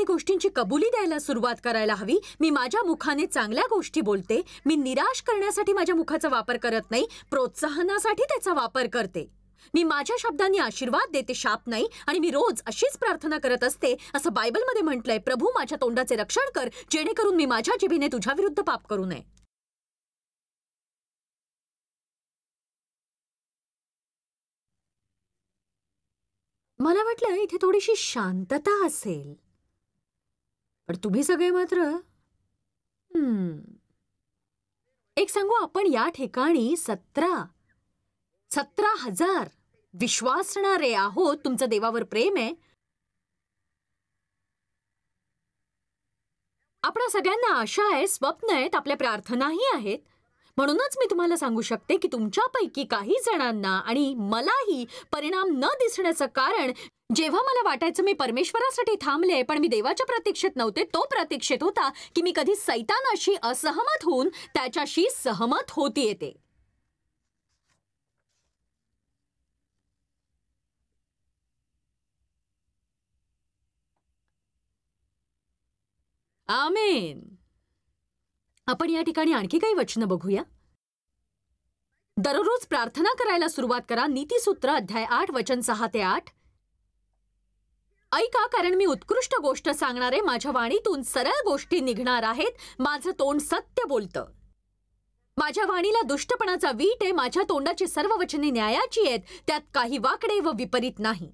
काही गोष्टींची कबुली द्यायला सुरुवात करायला हवी मी माझ्या मुखाने चांगल्या गोष्टी बोलते मी निराश करण्यासाठी माझ्या मुखाचा वापर करत नाही प्रोत्साहनासाठी त्याचा वापर करते मी माझ्या शब्दांनी आशीर्वाद देते शाप नाही आणि मी रोज अशीच प्रार्थना करत असते असं बायबलमध्ये म्हटलंय प्रभू माझ्या तोंडाचे रक्षण कर जेणेकरून मी माझ्या जिभेने तुझ्या विरुद्ध पाप करू नये मला वाटलं इथे थोडीशी शांतता असेल पण तुम्ही सगळे मात्र एक सांगू आपण या ठिकाणी सतरा सतरा हजार विश्वासणारे आहोत तुमचं देवावर प्रेम आहे आपल्या सगळ्यांना आशा आहे स्वप्न आहेत आपल्या प्रार्थनाही आहेत म्हणूनच मी तुम्हाला सांगू शकते की तुमच्यापैकी काही जणांना आणि मलाही परिणाम न दिसण्याचं कारण जेव्हा मला वाटायचं मी परमेश्वरासाठी थांबले पण मी देवाच्या प्रतीक्षेत नव्हते तो प्रतीक्षेत होता की मी कधी सैतानाशी असहमत होऊन त्याच्याशी सहमत होती येते आमेन आपण या ठिकाणी आणखी काही वचनं बघूया दररोज प्रार्थना करायला सुरुवात करा नीतीसूत्र अध्याय आठ वचन सहा ते आठ ऐका कारण मी उत्कृष्ट गोष्ट सांगणारे माझ्या वाणीतून सरळ गोष्टी निघणार आहेत माझं तोंड सत्य बोलतं माझ्या वाणीला दुष्टपणाचा वीट आहे माझ्या तोंडाची सर्व वचने न्यायाची आहेत त्यात काही वाकडे व विपरीत नाही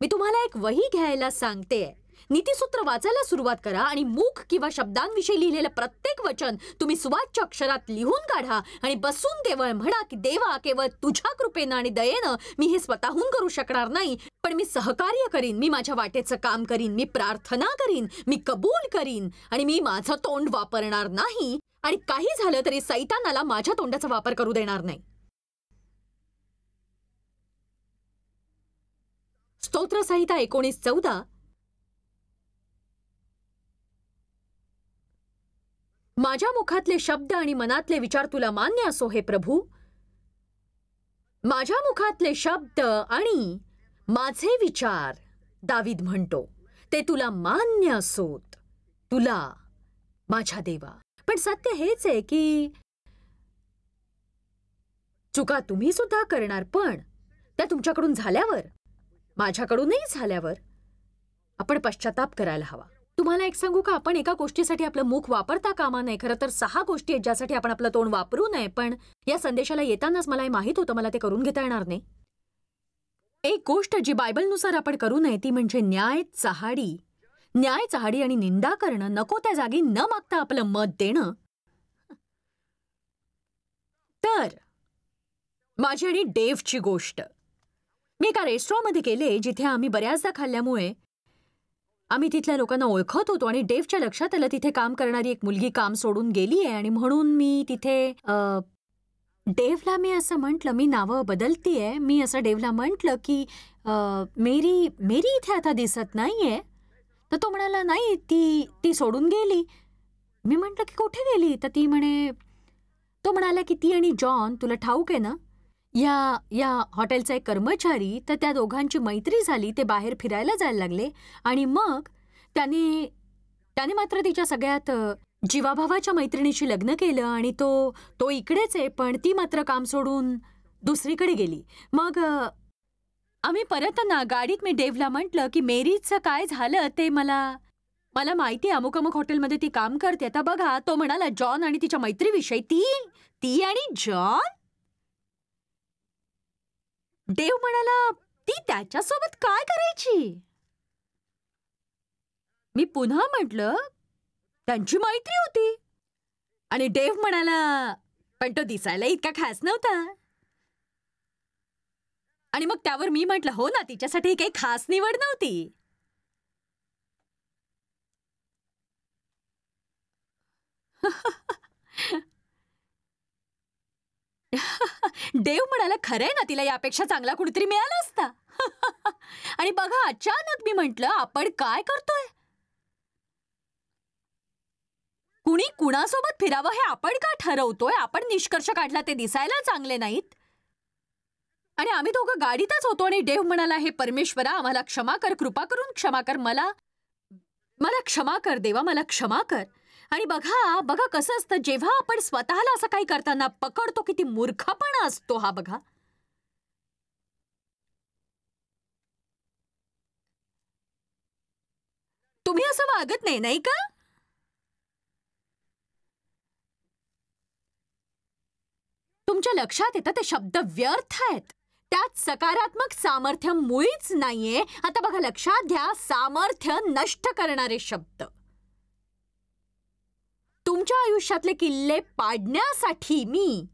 मी तुम्हाला एक वही घ्यायला सांगते नीतीसूत्र वाचायला सुरुवात करा आणि मुख किंवा शब्दांविषयी लिहिलेलं प्रत्येक वचन तुम्ही सुवाच्य अक्षरात लिहून काढा आणि बसून केवळ म्हणा की देवा केवळ तुझ्या कृपेनं आणि दयेनं मी हे स्वतःहून करू शकणार नाही पण मी सहकार्य करीन मी माझ्या वाटेचं काम करीन मी प्रार्थना करीन मी कबूल करीन आणि मी माझं तोंड वापरणार नाही आणि काही झालं तरी सैतानाला माझ्या तोंडाचा वापर करू देणार नाही स्तोत्र संहिता एकोणीस चौदा माझ्या मुखातले शब्द आणि मनातले विचार तुला मान्य असो हे प्रभू माझ्या मुखातले शब्द आणि माझे विचार दावीद म्हणतो ते तुला मान्य असोत तुला माझ्या देवा पण सत्य हेच आहे की चुका तुम्ही सुद्धा करणार पण त्या तुमच्याकडून झाल्यावर माझ्याकडूनही झाल्यावर आपण पश्चाताप करायला हवा तुम्हाला एक सांगू का आपण एका गोष्टीसाठी आपलं मुख वापरता कामा नये खरं तर सहा गोष्टी आहेत ज्यासाठी आपण आपलं तोंड वापरू नये पण या संदेशाला येतानाच मला हे माहीत होतं मला ते करून घेता येणार नाही एक गोष्ट जी बायबलनुसार आपण करू नये ती म्हणजे न्याय चहाडी न्याय चहाडी आणि निंदा करणं नको त्या जागी न मागता आपलं मत देणं तर माझी आणि डेव्हची गोष्ट मी एका रेस्टॉरंटमध्ये गेले जिथे आम्ही बऱ्याचदा खाल्ल्यामुळे आम्ही तिथल्या लोकांना ओळखत होतो आणि डेव्हच्या लक्षात आलं तिथे काम करणारी एक मुलगी काम सोडून गेली आहे आणि म्हणून मी तिथे डेव्हला मी असं म्हटलं मी नावं आहे मी असं डेव्हला म्हटलं की मेरी मेरी इथे आता दिसत नाही आहे तर तो म्हणाला नाही ती ती सोडून गेली मी म्हटलं की कुठे गेली तर ती म्हणे तो म्हणाला की ती आणि जॉन तुला ठाऊक आहे ना या या हॉटेलचा एक कर्मचारी तर त्या दोघांची मैत्री झाली ते बाहेर फिरायला जायला लागले आणि मग त्याने त्याने मात्र तिच्या सगळ्यात जीवाभावाच्या मैत्रिणीशी लग्न केलं आणि तो तो इकडेच आहे पण ती मात्र काम सोडून दुसरीकडे गेली मग आम्ही परतना गाडीत मी डेव्हला म्हटलं की मेरीचं काय झालं ते मला मला माहिती आहे अमुक अमुक हॉटेलमध्ये ती काम करते आता बघा तो म्हणाला जॉन आणि तिच्या मैत्रीविषयी ती ती आणि जॉन देव म्हणाला ती त्याच्यासोबत काय करायची मी पुन्हा म्हटलं त्यांची मैत्री होती आणि देव म्हणाला पण तो दिसायला इतका खास नव्हता आणि मग त्यावर मी म्हटलं हो ना तिच्यासाठी काही खास निवड नव्हती देव म्हणाला खरंय ना तिला यापेक्षा चांगला कुणीतरी मिळाला असता आणि बघा अचानक मी म्हंटल आपण काय करतोय कुणी कुणासोबत फिरावं हे आपण का ठरवतोय आपण निष्कर्ष काढला ते दिसायला चांगले नाहीत आणि आम्ही दोघं गाडीतच होतो आणि देव म्हणाला हे परमेश्वरा आम्हाला क्षमा कर कृपा करून क्षमा कर मला मला क्षमा कर देवा मला क्षमा कर आणि बघा बघा कसं असतं जेव्हा आपण स्वतःला असं काही करताना पकडतो किती मूर्खपणा असतो हा बघा तुम्ही असं वागत नाही नाही का तुमच्या लक्षात येतं ते शब्द व्यर्थ आहेत त्यात सकारात्मक सामर्थ्य मुळीच नाहीये आता बघा लक्षात घ्या सामर्थ्य नष्ट करणारे शब्द तुमच्या आयुष्यातले किल्ले पाडण्यासाठी मी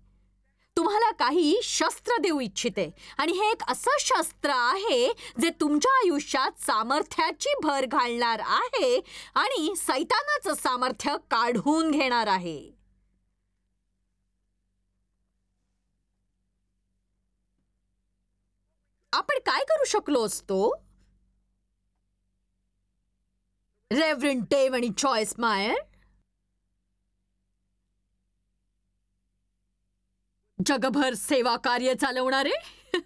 तुम्हाला काही शस्त्र देऊ इच्छिते आणि हे एक असं शस्त्र आहे जे तुमच्या आयुष्यात सामर्थ्याची भर घालणार आहे आणि सैतानाचं सामर्थ्य काढून घेणार आहे आपण काय करू शकलो असतो रेव्हरिन टेव आणि चॉईस मायर जगभर सेवा कार्य चालवणारे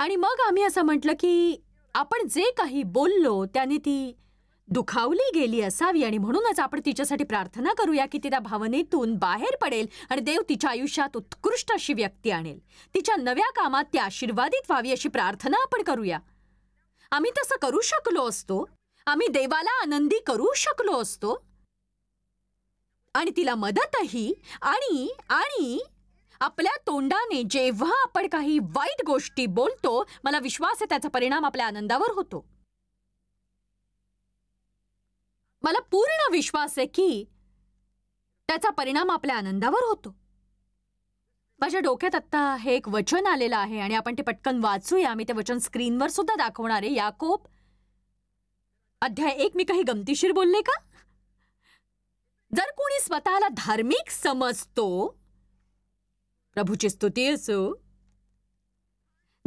आणि मग आम्ही असं म्हटलं की आपण जे काही बोललो त्याने ती दुखावली गेली असावी आणि म्हणूनच आपण तिच्यासाठी प्रार्थना करूया की त्या भावनेतून बाहेर पडेल आणि देव तिच्या आयुष्यात उत्कृष्ट अशी व्यक्ती आणेल तिच्या नव्या कामात ती आशीर्वादित व्हावी अशी प्रार्थना आपण करूया आम्ही तसं करू शकलो असतो आम्ही देवाला आनंदी करू शकलो असतो आणि तिला मदतही आणि आणि आपल्या तोंडाने जेव्हा आपण काही वाईट गोष्टी बोलतो मला विश्वास आहे त्याचा परिणाम आपल्या आनंदावर होतो मला पूर्ण विश्वास आहे की त्याचा परिणाम आपल्या आनंदावर होतो माझ्या डोक्यात आत्ता हे एक वचन आलेलं आहे आणि आपण ते पटकन वाचूया मी ते वचन स्क्रीनवर सुद्धा दाखवणारे आहे याकोब अध्याय एक मी काही गमतीशीर बोलले का स्वतःला धार्मिक समजतो प्रभूची स्तुती असो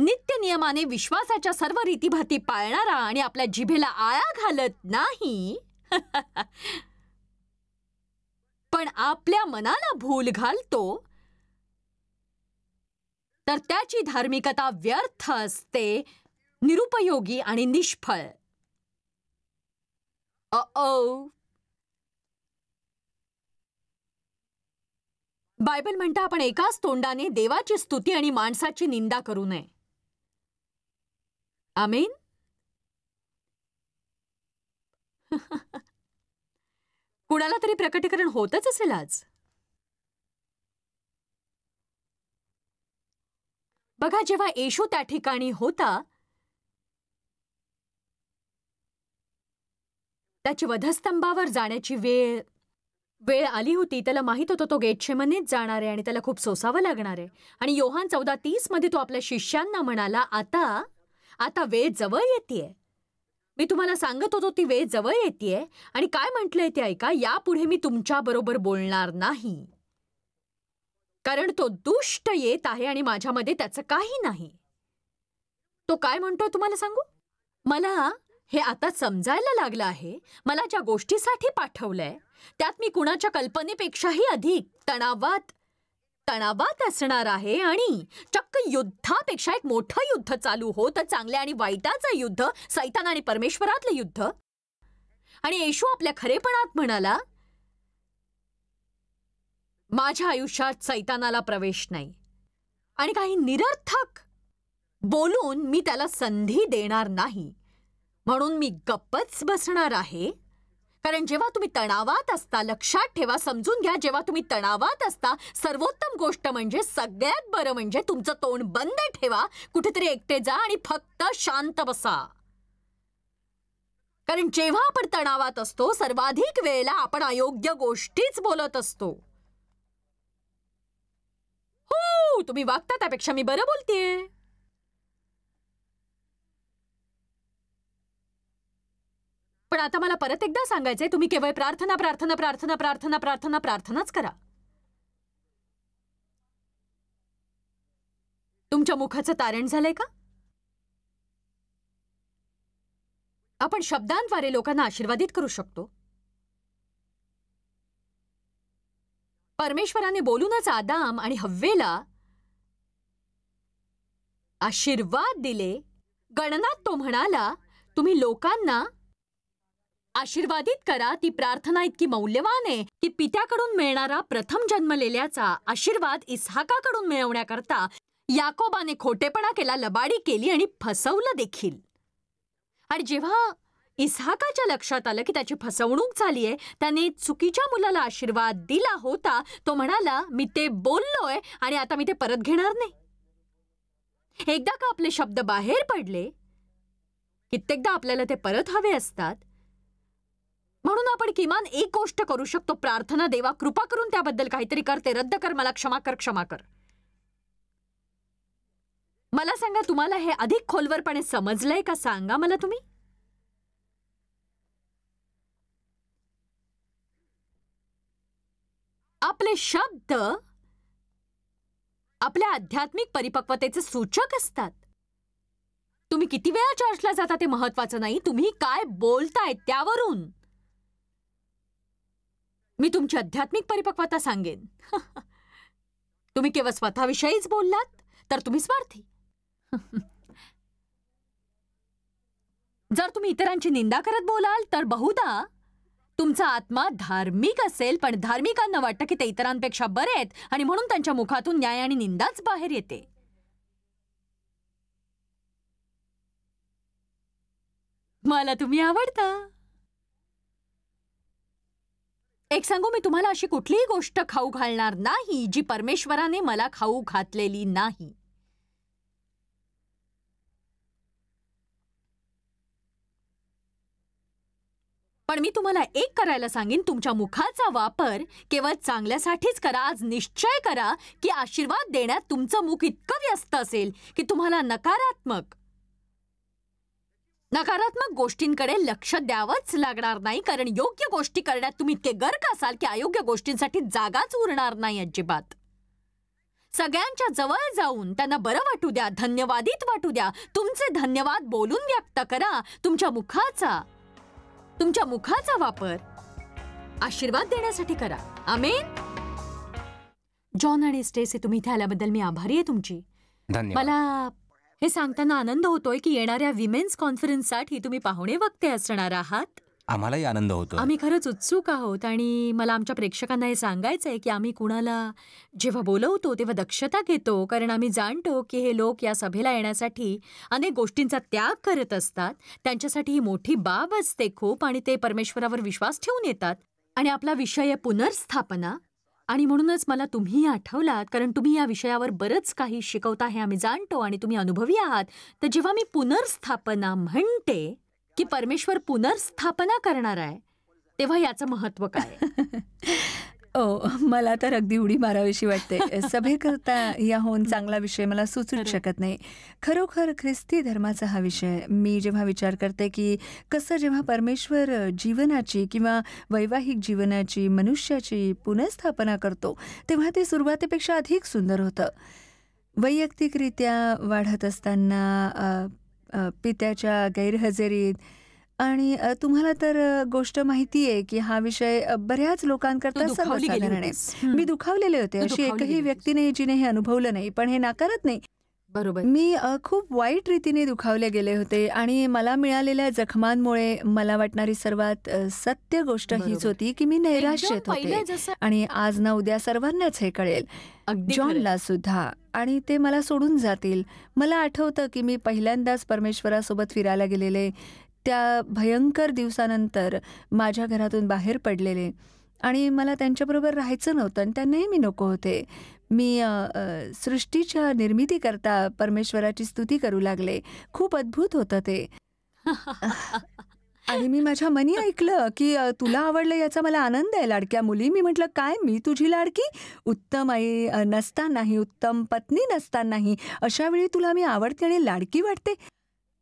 नित्य नियमाने विश्वासाच्या सर्व रीतीभाती पाळणारा आणि आपल्या जिभेला आळा घालत नाही पण आपल्या मनाला भूल घालतो तर त्याची धार्मिकता व्यर्थ असते निरुपयोगी आणि निष्फळ अ बायबल म्हणतं आपण एकाच तोंडाने देवाची स्तुती आणि माणसाची निंदा करू नये आमेन कुणाला तरी प्रकटीकरण होतच असेल आज बघा जेव्हा येशू त्या ठिकाणी होता त्याची वधस्तंभावर जाण्याची वेळ वेळ आली होती त्याला माहीत होतं तो गेटशेमनेच जाणार आहे आणि त्याला खूप सोसावं लागणार आहे आणि योहान चौदा तीसमध्ये तो आपल्या शिष्यांना म्हणाला आता आता वेळ जवळ येते मी तुम्हाला सांगत होतो ती वेळ जवळ येते आणि काय म्हटलंय ते ऐका यापुढे मी तुमच्याबरोबर बोलणार नाही कारण तो दुष्ट येत आहे आणि माझ्यामध्ये त्याचं काही नाही तो काय म्हणतोय तुम्हाला सांगू मला हे आता समजायला लागलं आहे मला ज्या गोष्टीसाठी पाठवलंय त्यात मी कुणाच्या कल्पनेपेक्षाही अधिक तणावात तणावात असणार आहे आणि चक्क युद्धापेक्षा एक मोठं युद्ध चालू तर चांगल्या आणि वाईटाचं युद्ध सैतान आणि परमेश्वरातलं युद्ध आणि येशू आपल्या खरेपणात म्हणाला माझ्या आयुष्यात सैतानाला प्रवेश नाही आणि काही निरर्थक बोलून मी त्याला संधी देणार नाही म्हणून मी गप्पच बसणार आहे कारण जेव्हा तुम्ही तणावात असता लक्षात ठेवा समजून घ्या जेव्हा तुम्ही तणावात असता सर्वोत्तम गोष्ट म्हणजे सगळ्यात बरं म्हणजे तुमचं तोंड बंद ठेवा कुठेतरी एकटे जा आणि फक्त शांत बसा कारण जेव्हा आपण तणावात असतो सर्वाधिक वेळेला आपण अयोग्य गोष्टीच बोलत असतो हो तुम्ही वागता त्यापेक्षा मी बरं बोलतेय पण आता मला परत एकदा सांगायचंय तुम्ही केवळ प्रार्थना प्रार्थना प्रार्थना प्रार्थना प्रार्थना प्रार्थनाच करा तुमच्या मुखाचं तारण झालंय का आपण शब्दांद्वारे लोकांना आशीर्वादित करू शकतो परमेश्वराने बोलूनच आदाम आणि हव्वेला आशीर्वाद दिले गणनात तो म्हणाला तुम्ही लोकांना आशीर्वादित करा ती प्रार्थना इतकी मौल्यवान आहे की पित्याकडून मिळणारा प्रथम जन्मलेल्याचा आशीर्वाद इसहाकाकडून मिळवण्याकरता याकोबाने खोटेपणा केला लबाडी केली आणि फसवलं देखील आणि जेव्हा इसहाकाच्या लक्षात आलं की त्याची फसवणूक झाली आहे त्याने चुकीच्या मुलाला आशीर्वाद दिला होता तो म्हणाला मी ते बोललोय आणि आता मी ते परत घेणार नाही एकदा का आपले शब्द बाहेर पडले कित्येकदा आपल्याला ते परत हवे असतात म्हणून आपण किमान एक गोष्ट करू शकतो प्रार्थना देवा कृपा करून त्याबद्दल काहीतरी करते रद्द कर मला क्षमा कर क्षमा कर मला सांगा तुम्हाला हे अधिक खोलवरपणे समजलंय का सांगा मला तुम्ही आपले शब्द आपल्या आध्यात्मिक परिपक्वतेचे सूचक असतात तुम्ही किती वेळा चर्चला जाता ते महत्वाचं नाही तुम्ही काय बोलताय त्यावरून मी तुमची आध्यात्मिक परिपक्वता सांगेन तुम्ही केवळ स्वतःविषयीच बोललात तर तुम्ही स्वार्थी जर तुम्ही इतरांची निंदा करत बोलाल तर बहुधा तुमचा आत्मा धार्मिक असेल पण धार्मिकांना वाटतं की ते इतरांपेक्षा बरे आहेत आणि म्हणून त्यांच्या मुखातून न्याय आणि निंदाच बाहेर येते मला तुम्ही आवडता एक सांगू मी तुम्हाला अशी कुठलीही गोष्ट खाऊ घालणार नाही जी परमेश्वराने मला खाऊ घातलेली नाही पण मी तुम्हाला एक करायला सांगेन तुमच्या मुखाचा वापर केवळ चांगल्यासाठीच करा आज निश्चय करा की आशीर्वाद देण्यात तुमचं मुख इतकं व्यस्त असेल की तुम्हाला नकारात्मक नकारात्मक गोष्टींकडे लक्ष द्यावंच लागणार नाही कारण योग्य गोष्टी करण्यात तुम्ही इतके गर्क असाल की अयोग्य गोष्टींसाठी जागाच उरणार नाही अजिबात सगळ्यांच्या जवळ जाऊन त्यांना बरं वाटू द्या धन्यवादित वाटू द्या तुमचे धन्यवाद बोलून व्यक्त करा तुमच्या मुखाचा तुमच्या मुखाचा वापर आशीर्वाद देण्यासाठी करा आमेन जॉन आणि स्टेसी तुम्ही इथे आल्याबद्दल मी आभारी आहे तुमची मला हे सांगताना आनंद होतोय की येणाऱ्या विमेन्स कॉन्फरन्ससाठी तुम्ही पाहुणे वक्ते असणार आहात आम्हालाही आनंद होतो आम्ही खरंच उत्सुक आहोत आणि मला आमच्या प्रेक्षकांना हे सांगायचं आहे की आम्ही कुणाला जेव्हा बोलवतो तेव्हा दक्षता घेतो कारण आम्ही जाणतो की हे लोक या सभेला येण्यासाठी अनेक गोष्टींचा त्याग करत असतात त्यांच्यासाठी ही मोठी बाब असते खूप आणि ते परमेश्वरावर विश्वास ठेवून येतात आणि आपला विषय पुनर्स्थापना आणि म्हणूनच मला तुम्ही आठवलात कारण तुम्ही या विषयावर बरंच काही शिकवता हे आम्ही जाणतो आणि तुम्ही अनुभवी आहात तर जेव्हा मी पुनर्स्थापना म्हणते की परमेश्वर पुनर्स्थापना करणार आहे तेव्हा याचं महत्त्व काय ओ हो, मला तर अगदी उडी मारावीशी वाटते सभेकरता याहून चांगला विषय मला सुचूच शकत नाही खरोखर ख्रिस्ती धर्माचा हा विषय मी जेव्हा विचार करते की कसं जेव्हा परमेश्वर जीवनाची किंवा वैवाहिक जीवनाची मनुष्याची पुनर्स्थापना करतो तेव्हा ते सुरुवातीपेक्षा अधिक सुंदर होतं वैयक्तिकरित्या वाढत असताना पित्याच्या गैरहजेरीत आणि तुम्हाला तर गोष्ट माहिती आहे की हा विषय बऱ्याच लोकांकरता सर्वसाधारण आहे मी दुखावलेले होते अशी एकही व्यक्ती नाही जिने हे अनुभवलं नाही पण हे नाकारत नाही बरोबर मी खूप वाईट रीतीने दुखावले गेले होते आणि मला मिळालेल्या जखमांमुळे मला वाटणारी सर्वात सत्य गोष्ट हीच होती की मी नैराश्यत होते आणि आज ना उद्या सर्वांनाच हे कळेल जॉनला सुद्धा आणि ते मला सोडून जातील मला आठवतं की मी पहिल्यांदाच परमेश्वरासोबत फिरायला गेलेले त्या भयंकर दिवसानंतर माझ्या घरातून बाहेर पडलेले आणि मला त्यांच्याबरोबर राहायचं नव्हतं आणि त्यांनाही मी नको होते मी सृष्टीच्या करता परमेश्वराची स्तुती करू लागले खूप अद्भुत होतं ते आणि मी माझ्या मनी ऐकलं की तुला आवडलं याचा मला आनंद आहे लाडक्या मुली मी म्हटलं काय मी तुझी लाडकी उत्तम आई नसतानाही उत्तम पत्नी नसतानाही अशा वेळी तुला मी आवडते आणि लाडकी वाटते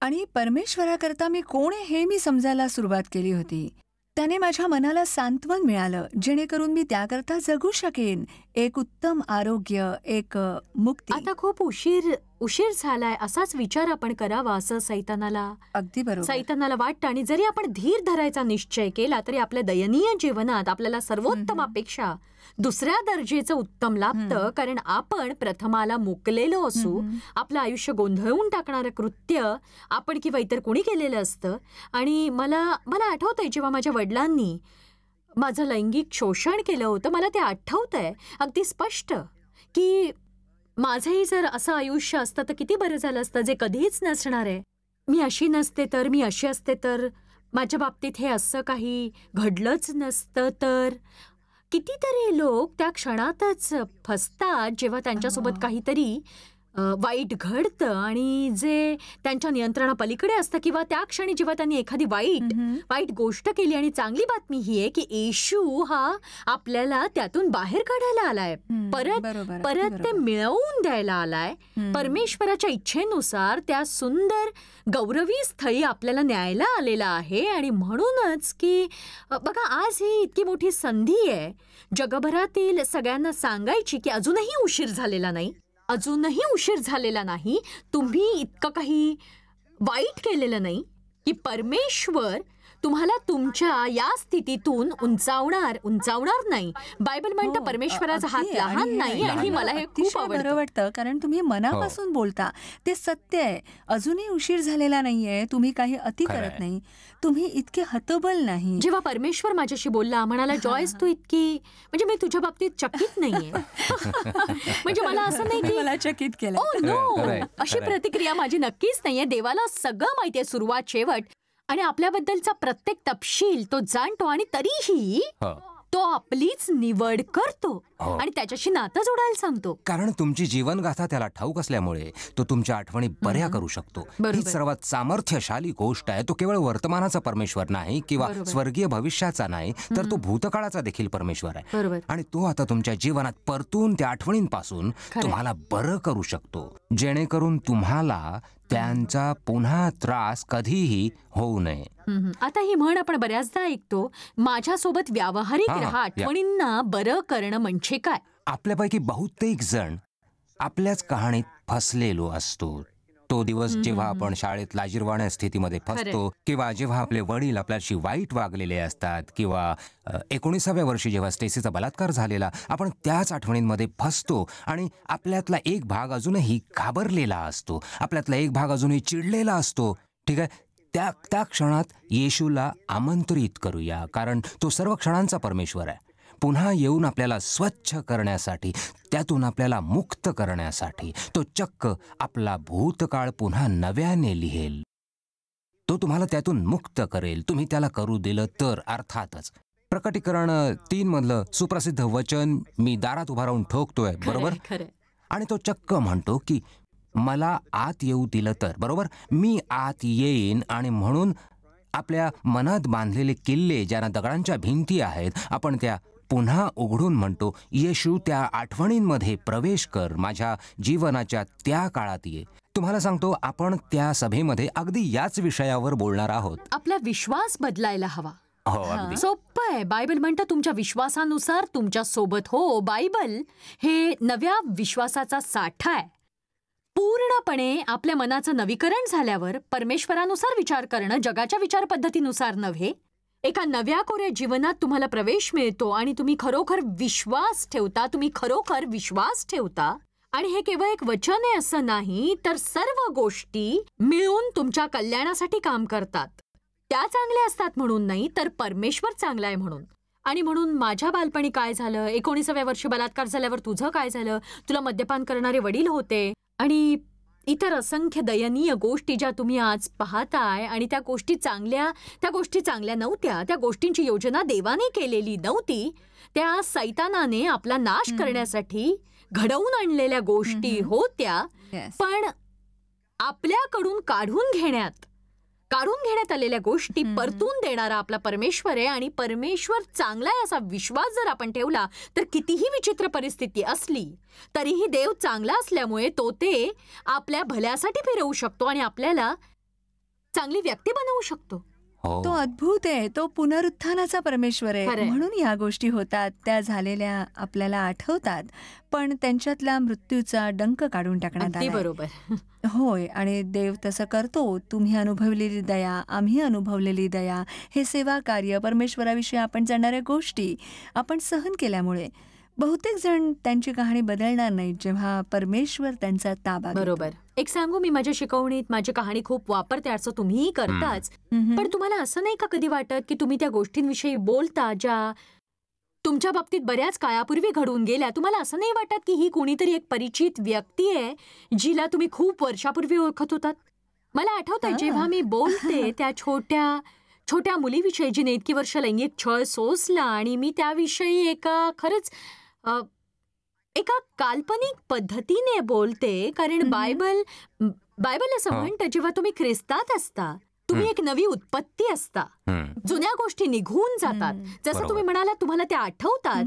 आणि परमेश्वराकरता मी कोण आहे हे मी समजायला सुरुवात केली होती त्याने माझ्या मनाला सांत्वन मिळालं जेणेकरून मी त्याकरता जगू शकेन एक उत्तम आरोग्य एक मुक्ती आता खूप उशीर उशीर झालाय असाच विचार आपण करावा असं सैतानाला अगदी बरोबर सैतानाला वाटतं आणि जरी आपण धीर धरायचा निश्चय केला तरी आपल्या दयनीय जीवनात आपल्याला सर्वोत्तम अपेक्षा दुसऱ्या दर्जेचं उत्तम लाभतं कारण आपण प्रथमाला मोकलेलो असू आपलं आयुष्य गोंधळून टाकणारं कृत्य आपण किंवा इतर कोणी केलेलं असतं आणि मला मला आठवतंय जेव्हा माझ्या वडिलांनी माझं लैंगिक शोषण केलं होतं मला ते आठवतंय अगदी स्पष्ट की माझंही जर असं आयुष्य असतं तर किती बरं झालं असतं जे कधीच नसणार आहे मी अशी नसते तर मी अशी असते तर माझ्या बाबतीत हे असं काही घडलंच नसतं तर कितीतरी लोक त्या क्षणातच फसतात जेव्हा त्यांच्यासोबत काहीतरी वाईट घडतं आणि जे त्यांच्या नियंत्रणापलीकडे असतं किंवा त्या क्षणी जेव्हा त्यांनी एखादी वाईट वाईट गोष्ट केली आणि चांगली बातमी ही आहे की येशू हा आपल्याला त्यातून बाहेर काढायला आलाय परत परत ते मिळवून द्यायला आलाय परमेश्वराच्या इच्छेनुसार त्या सुंदर गौरवी स्थळी आपल्याला न्यायला आलेला आहे आणि म्हणूनच की बघा आज ही इतकी मोठी संधी आहे जगभरातील सगळ्यांना सांगायची की अजूनही उशीर झालेला नाही अजूनही उशीर झालेला नाही तुम्ही इतकं काही वाईट केलेलं नाही की परमेश्वर तुम्हाला तुमच्या या स्थितीतून उंचावणार उंचावणार नाही बायबल म्हणतं हो, परमेश्वराचा हात लहान नाही आणि मला हे खूप बरं वाटतं कारण तुम्ही मनापासून हो. बोलता ते सत्य आहे अजूनही उशीर झालेला नाहीये तुम्ही काही अति करत नाही तुम्ही इतके हतबल नाही जेव्हा परमेश्वर माझ्याशी बोलला म्हणाला जॉयस तू इतकी म्हणजे मी तुझ्या बाबतीत चकित नाहीये म्हणजे मला असं नाही की मला चकित केलं अशी प्रतिक्रिया माझी नक्कीच नाहीये देवाला सगळं माहितीये सुरुवात शेवट आणि आपल्याबद्दलचा प्रत्येक तपशील तो जाणतो आणि तरीही तो आपलीच निवड करतो हो. आणि त्याच्याशी नातं जोडायला सांगतो कारण तुमची जीवनगाथा त्याला ठाऊक असल्यामुळे तो तुमच्या आठवणी बऱ्या करू शकतो ही सर्वात सामर्थ्यशाली गोष्ट आहे तो केवळ वर्तमानाचा परमेश्वर नाही किंवा स्वर्गीय भविष्याचा नाही तर तो भूतकाळाचा देखील परमेश्वर आहे आणि तो आता तुमच्या जीवनात परतून त्या आठवणींपासून तुम्हाला बरं करू शकतो जेणेकरून तुम्हाला त्यांचा पुन्हा त्रास कधीही होऊ नये आता ही म्हण आपण बऱ्याचदा ऐकतो माझ्यासोबत व्यावहारिक राहा आठवणींना बरं करणं म्हणजे ठीक काय आपल्यापैकी बहुतेक जण आपल्याच कहाणीत फसलेलो असतो तो दिवस जेव्हा आपण शाळेत लाजीरवाण्या स्थितीमध्ये फसतो किंवा जेव्हा आपले वडील आपल्याशी वाईट वागलेले असतात किंवा एकोणीसाव्या वर्षी जेव्हा स्टेसीचा बलात्कार झालेला आपण त्याच आठवणींमध्ये फसतो आणि आपल्यातला एक भाग अजूनही घाबरलेला असतो आपल्यातला एक भाग अजूनही चिडलेला असतो ठीक आहे त्या त्या क्षणात येशूला आमंत्रित करूया कारण तो सर्व क्षणांचा परमेश्वर आहे पुन्हा येऊन आपल्याला स्वच्छ करण्यासाठी त्यातून आपल्याला मुक्त करण्यासाठी तो चक्क आपला भूतकाळ पुन्हा नव्याने लिहेल तो तुम्हाला त्यातून मुक्त करेल तुम्ही त्याला करू दिलं तर अर्थातच प्रकटीकरण तीन मधलं सुप्रसिद्ध वचन मी दारात उभा राहून ठोकतोय बरोबर आणि तो चक्क म्हणतो की मला आत येऊ दिलं तर बरोबर मी आत येईन आणि म्हणून आपल्या मनात बांधलेले किल्ले ज्यांना दगडांच्या भिंती आहेत आपण त्या पुन्हा उघडून म्हणतो येशू त्या आठवणींमध्ये प्रवेश कर माझ्या जीवनाच्या त्या काळात ये तुम्हाला सांगतो आपण त्या सभेमध्ये अगदी याच विषयावर बोलणार आहोत आपला विश्वास बदलायला हवा हो सोप्प आहे बायबल म्हणतं तुमच्या विश्वासानुसार तुमच्या सोबत हो बायबल हे नव्या विश्वासाचा साठा आहे पूर्णपणे आपल्या मनाचं नवीकरण झाल्यावर परमेश्वरानुसार विचार करणं जगाच्या विचार पद्धतीनुसार नव्हे एका नव्या कोऱ्या जीवनात तुम्हाला प्रवेश मिळतो आणि तुम्ही खरोखर विश्वास ठेवता तुम्ही खरोखर विश्वास ठेवता आणि हे केवळ एक वचन आहे असं नाही तर सर्व गोष्टी मिळून तुमच्या कल्याणासाठी काम करतात त्या चांगल्या असतात म्हणून नाही तर परमेश्वर चांगला आहे म्हणून आणि म्हणून माझ्या बालपणी काय झालं एकोणीसाव्या वर्षी बलात्कार झाल्यावर तुझं काय झालं तुला मद्यपान करणारे वडील होते आणि इतर असंख्य दयनीय गोष्टी ज्या तुम्ही आज पाहताय आणि त्या गोष्टी चांगल्या त्या गोष्टी चांगल्या नव्हत्या त्या गोष्टींची योजना देवाने केलेली नव्हती त्या सैतानाने आपला नाश करण्यासाठी घडवून आणलेल्या गोष्टी होत्या पण आपल्याकडून काढून घेण्यात काढून घेण्यात आलेल्या गोष्टी परतून देणारा आपला परमेश्वर आहे आणि परमेश्वर चांगला आहे असा विश्वास जर आपण ठेवला तर कितीही विचित्र परिस्थिती असली तरीही देव चांगला असल्यामुळे तो ते आपल्या भल्यासाठी फिरवू शकतो आणि आपल्याला चांगली व्यक्ती बनवू शकतो हो. तो अद्भुत आहे तो पुनरुत्थानाचा परमेश्वर आहे म्हणून या गोष्टी होतात त्या झालेल्या आपल्याला आठवतात पण त्यांच्यातला मृत्यूचा डंक काढून टाकण्यात आला बरोबर होय आणि देव तसं करतो तुम्ही अनुभवलेली दया आम्ही अनुभवलेली दया हे सेवा कार्य परमेश्वराविषयी आपण जाणाऱ्या गोष्टी आपण सहन केल्यामुळे बहुतेक जण त्यांची कहाणी बदलणार नाही जेव्हा परमेश्वर त्यांचा ताबा बरोबर एक सांगू मी माझ्या शिकवणीत माझी कहाणी खूप वापरते असं तुम्हीही करताच पण तुम्हाला असं नाही का कधी वाटत की तुम्ही त्या गोष्टींविषयी बोलता ज्या तुमच्या बाबतीत बऱ्याच काळापूर्वी घडून गेल्या तुम्हाला असं नाही वाटत की ही कोणीतरी एक परिचित व्यक्ती आहे जिला तुम्ही खूप वर्षापूर्वी ओळखत होतात मला आठवतंय जेव्हा मी बोलते त्या छोट्या छोट्या मुलीविषयी जिने इतकी वर्ष लैंगिक छळ सोसला आणि मी त्याविषयी एका खरंच एका काल्पनिक पद्धतीने बोलते कारण बायबल बायबल असं म्हणतं जेव्हा तुम्ही ख्रिस्तात असता तुम्ही एक नवी उत्पत्ती असता जुन्या गोष्टी निघून जातात जसं तुम्ही म्हणाला तुम्हाला त्या आठवतात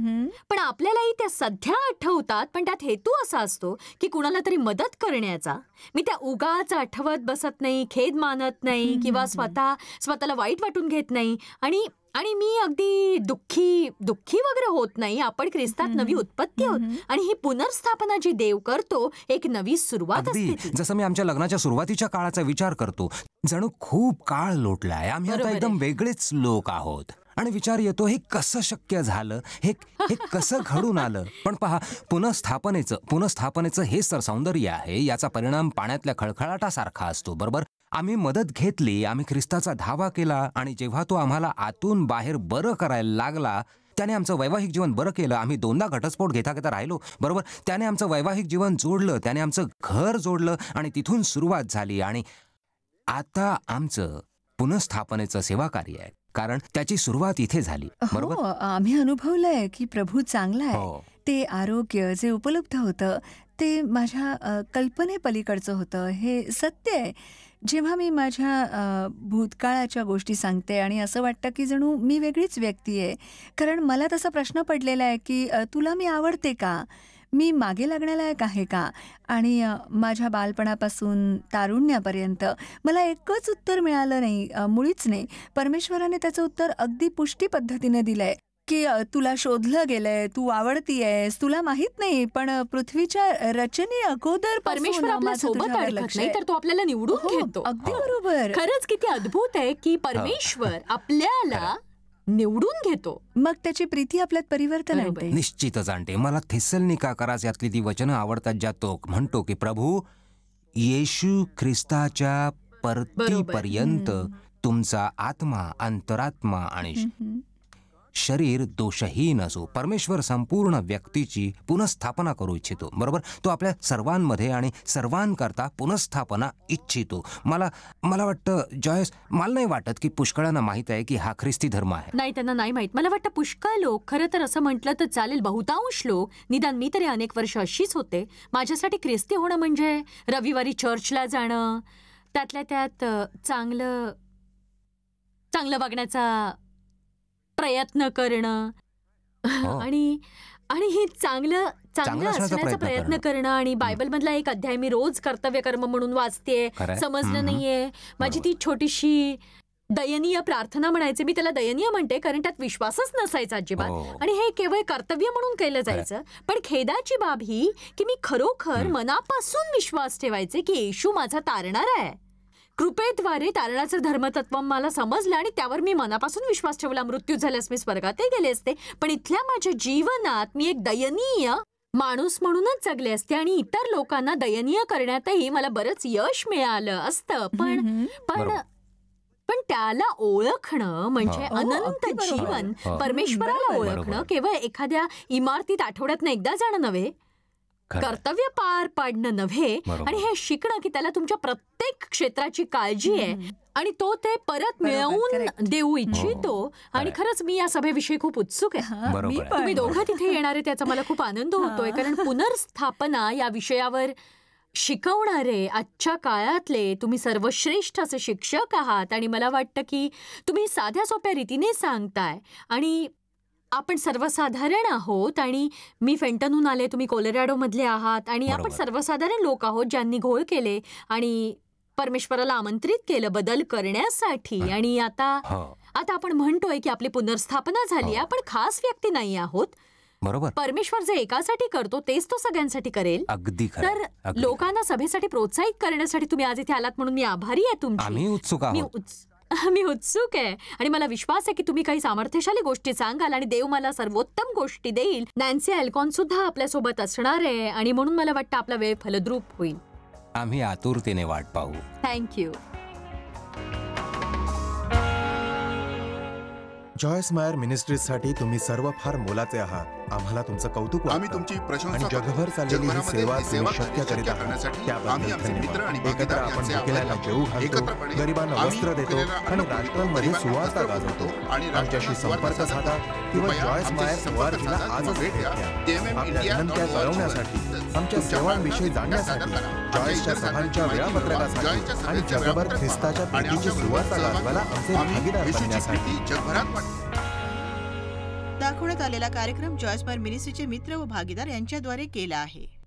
पण आपल्यालाही त्या सध्या आठवतात पण त्यात हेतू असा असतो की कुणाला तरी मदत करण्याचा मी त्या उगाच आठवत बसत नाही खेद मानत नाही किंवा स्वतः स्वतःला वाईट वाटून घेत नाही आणि आणि मी अगदी दुःखी दुःखी वगैरे होत नाही आपण ख्रिस्तात नवी उत्पत्ती होत आणि ही पुनर्स्थापना जी देव करतो एक नवी सुरुवात असते जसं मी आमच्या लग्नाच्या सुरुवातीच्या काळाचा विचार करतो जणू खूप काळ लोटलाय आम्ही आता एकदम वेगळेच लोक आहोत आणि विचार येतो हे कसं शक्य झालं हे हे कसं घडून आलं पण पहा पुनर्स्थापनेचं पुनस्थापनेचं हेच तर सौंदर्य आहे याचा परिणाम पाण्यातल्या खळखळाटासारखा असतो बरोबर आम्ही मदत घेतली आम्ही ख्रिस्ताचा धावा केला आणि जेव्हा तो आम्हाला आतून बाहेर बरं करायला लागला त्याने आमचं वैवाहिक जीवन बरं केलं आम्ही दोनदा घटस्फोट घेता घेता राहिलो बरोबर त्याने आमचं वैवाहिक जीवन जोडलं त्याने आमचं घर जोडलं आणि तिथून सुरुवात झाली आणि आता आमचं पुनस्थापनेचं सेवा कार्य आहे कारण त्याची सुरुवात इथे झाली बरोबर आम्ही अनुभवलंय की प्रभू चांगला आहे हो. ते आरोग्य जे उपलब्ध होतं ते माझ्या कल्पनेपलीकडचं होतं हे सत्य आहे जेव्हा मी माझ्या भूतकाळाच्या गोष्टी सांगते आणि असं वाटतं की जणू मी वेगळीच व्यक्ती आहे कारण मला तसा प्रश्न पडलेला आहे की तुला मी आवडते का मी मागे लागण्यालायक आहे का आणि माझ्या बालपणापासून तारुण्यापर्यंत मला एकच उत्तर मिळालं नाही मुळीच नाही परमेश्वराने त्याचं उत्तर अगदी पुष्टी पद्धतीने दिलं आहे की तुला शोधलं गेलंय तू आवडती आहेस तुला माहित नाही पण पृथ्वीच्या रचने अगोदर परमेश्वर आपल्या सोबत अडकत नाही तर तो आपल्याला निवडून हो, घेतो अगदी हो. बरोबर खरंच किती अद्भुत आहे की परमेश्वर आपल्याला निवडून घेतो मग त्याची प्रीती आपल्यात परिवर्तन निश्चितच आणते मला थेसलनी का करा यातली ती वचन आवडतात ज्या तो म्हणतो की प्रभू येशू ख्रिस्ताच्या परतीपर्यंत तुमचा आत्मा अंतरात्मा आणि शरीर दोषहीन असो परमेश्वर संपूर्ण व्यक्तीची पुनस्थापना करू इच्छितो बरोबर तो आपल्या सर्वांमध्ये आणि सर्वांकरता पुनस्थापना इच्छितो मला मला वाटतं जॉयस मला नाही वाटत की पुष्कळांना माहीत आहे की हा ख्रिस्ती धर्म आहे नाही त्यांना नाही माहीत मला वाटतं पुष्कळ लोक खरं तर असं म्हटलं तर चालेल बहुतांश लोक निदान मी तरी अनेक वर्ष अशीच होते माझ्यासाठी ख्रिस्ती होणं म्हणजे रविवारी चर्चला जाणं त्यातल्या त्यात चांगलं चांगलं वागण्याचा प्रयत्न करणं आणि आणि हे चांगलं चांगलं असण्याचा प्रयत्न करणं आणि बायबल मधला एक अध्याय मी रोज कर्तव्य कर्म म्हणून वाचते समजलं नाहीये माझी ती छोटीशी दयनीय प्रार्थना म्हणायचे मी त्याला दयनीय म्हणते कारण त्यात विश्वासच नसायचा अजिबात हो. आणि हे केवळ कर्तव्य म्हणून केलं जायचं पण खेदाची बाब ही की मी खरोखर मनापासून विश्वास ठेवायचे की येशू माझा तारणार आहे कृपेद्वारे तारणाचं धर्मतत्व मला समजलं आणि त्यावर मी मनापासून विश्वास ठेवला मृत्यू झाल्यास मी स्वर्गातही गेले असते पण इथल्या माझ्या जीवनात मी एक दयनीय माणूस म्हणूनच जगले असते आणि इतर लोकांना दयनीय करण्यातही मला बरंच यश मिळालं असतं पण पण पण त्याला ओळखणं म्हणजे अनंत जीवन परमेश्वराला ओळखणं केवळ एखाद्या इमारतीत आठवड्यात एकदा जाणं नव्हे कर्तव्य पार पाडणं नव्हे आणि हे शिकणं की त्याला तुमच्या प्रत्येक क्षेत्राची काळजी आहे आणि तो ते परत मिळवून देऊ हो. इच्छितो आणि खरंच मी या सभेविषयी खूप उत्सुक आहे तुम्ही दोघं तिथे येणार आहे त्याचा मला खूप आनंद होतोय कारण पुनर्स्थापना या विषयावर शिकवणारे आजच्या काळातले तुम्ही सर्वश्रेष्ठ असे शिक्षक आहात आणि मला वाटतं की तुम्ही साध्या सोप्या रीतीने सांगताय आणि आपण सर्वसाधारण आहोत आणि मी फेंटनहून आले तुम्ही मधले आहात आणि आपण सर्वसाधारण लोक आहोत ज्यांनी घोळ केले आणि परमेश्वराला आमंत्रित केलं बदल करण्यासाठी आणि आता हो. आता आपण म्हणतोय की आपली पुनर्स्थापना झाली हो. आपण खास व्यक्ती नाही आहोत बरोबर परमेश्वर जे एकासाठी करतो तेच तो सगळ्यांसाठी करेल अगदी तर लोकांना सभेसाठी प्रोत्साहित करण्यासाठी तुम्ही आज इथे आलात म्हणून मी आभारी आहे तुमची मी उत्सुक आहे आणि मला विश्वास आहे की तुम्ही काही सामर्थ्यशाली गोष्टी सांगाल आणि देव मला सर्वोत्तम गोष्टी देईल नॅन्सी अल्कॉन सुद्धा आपल्या सोबत असणार आहे आणि म्हणून मला वाटतं आपला वेळ फलद्रूप होईल आम्ही आतुरतेने वाट पाहू थँक्यू जॉयस मायर मिनिस्ट्रीजसाठी तुम्ही सर्व फार मोलाचे आहात आम्हाला तुमचं कौतुक आम्ही तुमची आणि जगभर चाललेली ही सेवा तुम्ही शक्य करीत आहात त्याबद्दल धन्यवाद एकत्र आपण भुकेल्याला जेऊ घालतो गरिबांना वस्त्र देतो आणि राष्ट्रांमध्ये सुवार्ता गाजवतो आमच्याशी संपर्क साधा किंवा जॉयस मायर सुवार्थीला आज भेट द्या आपल्या विनंत्या कळवण्यासाठी आमच्या सर्वांविषयी जाणण्यासाठी जॉयसच्या सभांच्या वेळापत्रकासाठी आणि जगभर ख्रिस्ताच्या प्रीतीची सुरुवात लागवायला आमचे भागीदार बनण्यासाठी दाखवण्यात आलेला कार्यक्रम जॉयसमर मिनिस्ट्रीचे मित्र व भागीदार यांच्याद्वारे केला आहे